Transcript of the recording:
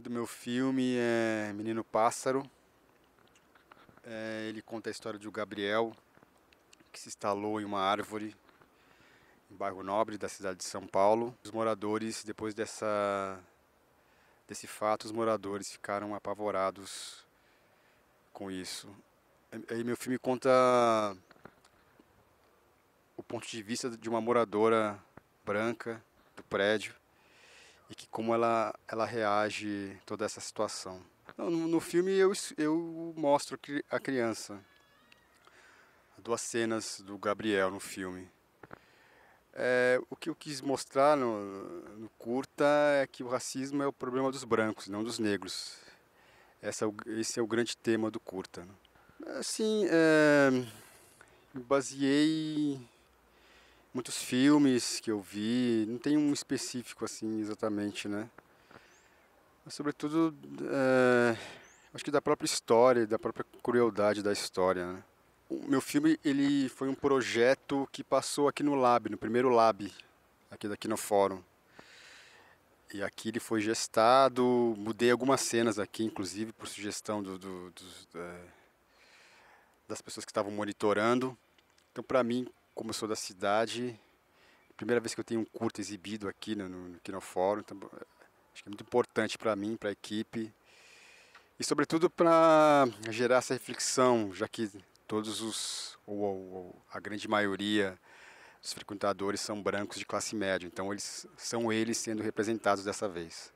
nome do meu filme é Menino Pássaro. É, ele conta a história de um Gabriel que se instalou em uma árvore em bairro nobre da cidade de São Paulo. Os moradores, depois dessa, desse fato, os moradores ficaram apavorados com isso. Aí meu filme conta o ponto de vista de uma moradora branca do prédio e que como ela, ela reage toda essa situação. Então, no, no filme eu, eu mostro a criança. Duas cenas do Gabriel no filme. É, o que eu quis mostrar no, no, curta é que o racismo é o problema dos brancos, não dos negros. Essa, é esse é o grande tema do curta. Assim, é, baseei muitos filmes que eu vi, não tem um específico assim exatamente, né? Mas sobretudo, é, acho que da própria história, da própria crueldade da história, né? O meu filme, ele foi um projeto que passou aqui no Lab, no primeiro Lab, aqui daqui no fórum. E aqui ele foi gestado, mudei algumas cenas aqui, inclusive por sugestão do, do, do, eh, das pessoas que estavam monitorando. Então, para mim, como eu sou da cidade, primeira vez que eu tenho um curto exibido aqui no, né, no, aqui no fórum, então, é, acho que é muito importante para mim, para a equipe, e sobretudo para gerar essa reflexão, já que todos os, ou, ou, a grande maioria dos frequentadores são brancos de classe média, então eles são eles sendo representados dessa vez.